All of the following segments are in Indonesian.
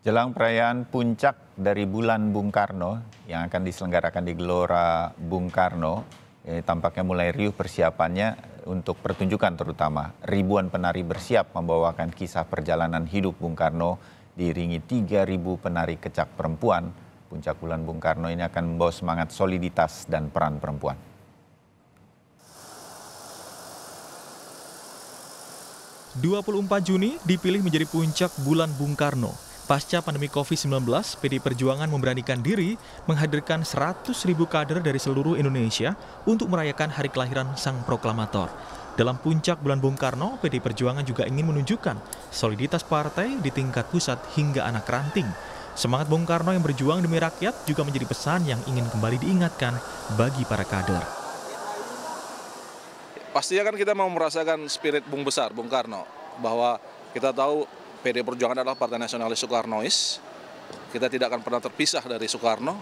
Jelang perayaan puncak dari bulan Bung Karno yang akan diselenggarakan di Gelora Bung Karno, eh, tampaknya mulai riuh persiapannya untuk pertunjukan terutama. Ribuan penari bersiap membawakan kisah perjalanan hidup Bung Karno diiringi 3.000 penari kecak perempuan. Puncak bulan Bung Karno ini akan membawa semangat soliditas dan peran perempuan. ...24 Juni dipilih menjadi puncak bulan Bung Karno Pasca pandemi COVID-19, PD Perjuangan memberanikan diri menghadirkan 100 ribu kader dari seluruh Indonesia untuk merayakan hari kelahiran sang proklamator. Dalam puncak bulan Bung Karno, PD Perjuangan juga ingin menunjukkan soliditas partai di tingkat pusat hingga anak ranting. Semangat Bung Karno yang berjuang demi rakyat juga menjadi pesan yang ingin kembali diingatkan bagi para kader. Pastinya kan kita mau merasakan spirit Bung Besar, Bung Karno, bahwa kita tahu PD Perjuangan adalah Partai Nasionalis Soekarnois. Kita tidak akan pernah terpisah dari Soekarno.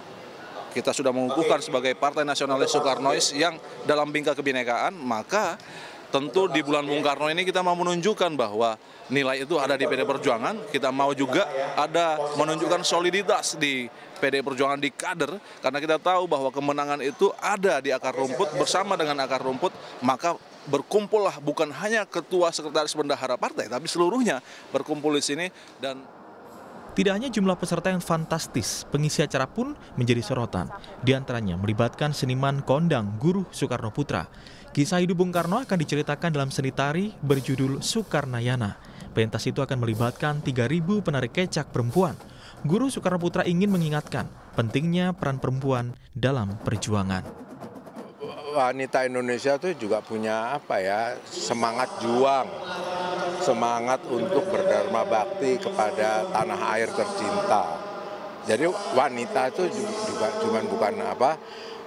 Kita sudah mengukuhkan sebagai Partai Nasionalis Soekarnois yang dalam bingkai kebinekaan, maka tentu di bulan Bung Karno ini kita mau menunjukkan bahwa nilai itu ada di PD Perjuangan, kita mau juga ada menunjukkan soliditas di PD Perjuangan di kader, karena kita tahu bahwa kemenangan itu ada di akar rumput, bersama dengan akar rumput, maka berkumpullah bukan hanya ketua sekretaris bendahara partai, tapi seluruhnya berkumpul di sini dan tidak hanya jumlah peserta yang fantastis, pengisi acara pun menjadi sorotan. Di antaranya melibatkan seniman kondang Guru Soekarno Putra. Kisah hidup Bung Karno akan diceritakan dalam seni tari berjudul Soekarnayana. Pentas itu akan melibatkan 3.000 penari kecak perempuan. Guru Soekarno Putra ingin mengingatkan pentingnya peran perempuan dalam perjuangan wanita Indonesia itu juga punya apa ya semangat juang, semangat untuk berdharma bakti kepada tanah air tercinta. Jadi wanita itu juga cuman bukan apa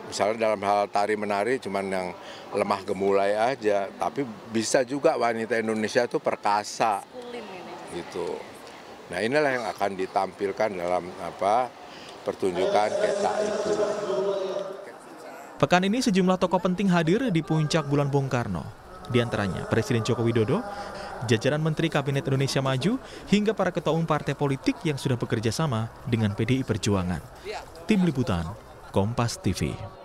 misalnya dalam hal tari menari cuman yang lemah gemulai aja, tapi bisa juga wanita Indonesia itu perkasa. Gitu. Nah, inilah yang akan ditampilkan dalam apa pertunjukan kita itu. Pekan ini sejumlah tokoh penting hadir di puncak bulan Bung Karno. Di antaranya Presiden Joko Widodo, jajaran Menteri Kabinet Indonesia Maju, hingga para ketua umum partai politik yang sudah bekerja sama dengan PDI Perjuangan. Tim Liputan, Kompas TV.